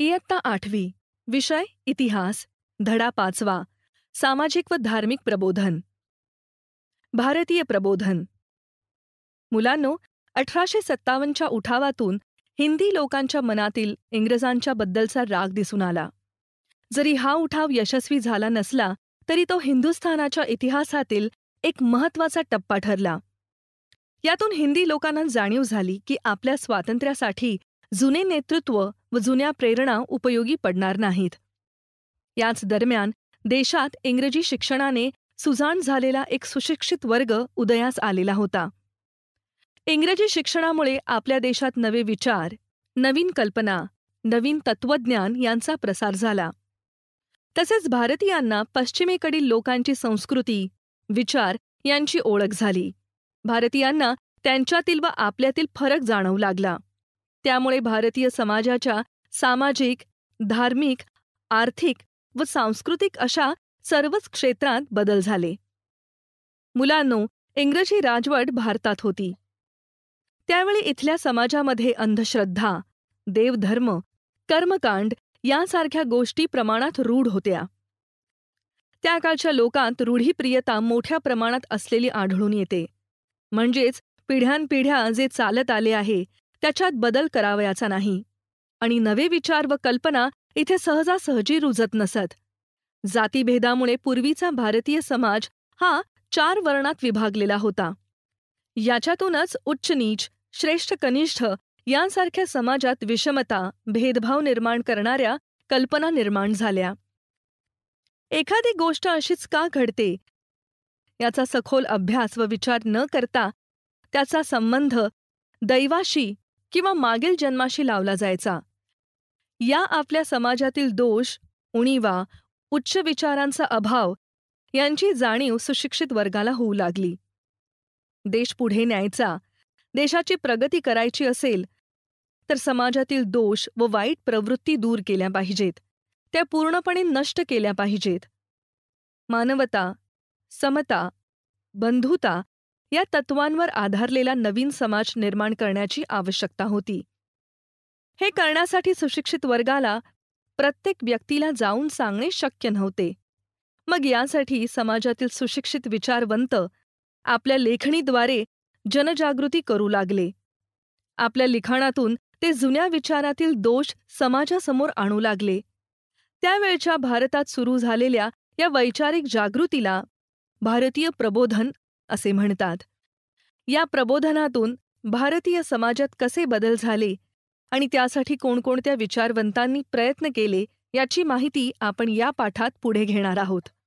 इयत्ता आठवी विषय इतिहास धडा पाचवा सामाजिक व धार्मिक प्रबोधन भारतीय प्रबोधन मुलांनो अठराशे सत्तावन्नच्या उठावातून हिंदी लोकांच्या मनातील इंग्रजांच्या बद्दलचा राग दिसून आला जरी हा उठाव यशस्वी झाला नसला तरी तो हिंदुस्थानाच्या इतिहासातील एक महत्त्वाचा टप्पा ठरला यातून हिंदी लोकांना जाणीव झाली की आपल्या स्वातंत्र्यासाठी जुने नेतृत्व व जुन्या प्रेरणा उपयोगी पडणार नाहीत याच दरम्यान देशात इंग्रजी शिक्षणाने सुजाण झालेला एक सुशिक्षित वर्ग उदयास आलेला होता इंग्रजी शिक्षणामुळे आपल्या देशात नवे विचार नवीन कल्पना नवीन तत्वज्ञान यांचा प्रसार झाला तसेच भारतीयांना पश्चिमेकडील लोकांची संस्कृती विचार यांची ओळख झाली भारतीयांना त्यांच्यातील व आपल्यातील फरक जाणवू लागला त्यामुळे भारतीय समाजाच्या सामाजिक धार्मिक आर्थिक व सांस्कृतिक अशा सर्वच क्षेत्रात बदल झाले मुलांनो इंग्रजी राजवट भारतात होती त्यावेळी इथल्या समाजामध्ये अंधश्रद्धा देवधर्म कर्मकांड यांसारख्या गोष्टी प्रमाणात रूढ होत्या त्या काळच्या लोकांत रूढीप्रियता मोठ्या प्रमाणात असलेली आढळून येते म्हणजेच पिढ्यानपिढ्या जे चालत आले आहे त्याच्यात बदल करावयाचा नाही आणि नवे विचार व कल्पना इथे सहजासहजी रुजत नसत जातीभेदामुळे पूर्वीचा भारतीय समाज हा चार वर्णात विभागलेला होता याच्यातूनच उच्च नीच श्रेष्ठ कनिष्ठ यांसारख्या समाजात विषमता भेदभाव निर्माण करणाऱ्या कल्पना निर्माण झाल्या एखादी गोष्ट अशीच का घडते याचा सखोल अभ्यास व विचार न करता त्याचा संबंध दैवाशी किंवा मागील जन्माशी लावला जायचा या आपल्या समाजातील दोष उणीवा उच्च विचारांचा अभाव यांची जाणीव सुशिक्षित वर्गाला होऊ लागली देश पुढे न्यायचा देशाची प्रगती करायची असेल तर समाजातील दोष व वाईट प्रवृत्ती दूर केल्या पाहिजेत त्या पूर्णपणे नष्ट केल्या पाहिजेत मानवता समता बंधुता या तत्वांवर आधारलेला नवीन समाज निर्माण करण्याची आवश्यकता होती हे करण्यासाठी सुशिक्षित वर्गाला प्रत्येक व्यक्तीला जाऊन सांगणे शक्य नव्हते मग यासाठी समाजातील सुशिक्षित विचारवंत आपल्या लेखणीद्वारे जनजागृती करू लागले आपल्या लिखाणातून ते जुन्या विचारातील दोष समाजासमोर आणू लागले त्यावेळच्या भारतात सुरू झालेल्या या वैचारिक जागृतीला भारतीय प्रबोधन असे म्हणतात या प्रबोधनातून भारतीय समाजात कसे बदल झाले आणि त्यासाठी कोणकोणत्या विचारवंतांनी प्रयत्न केले याची माहिती आपण या पाठात पुढे घेणार आहोत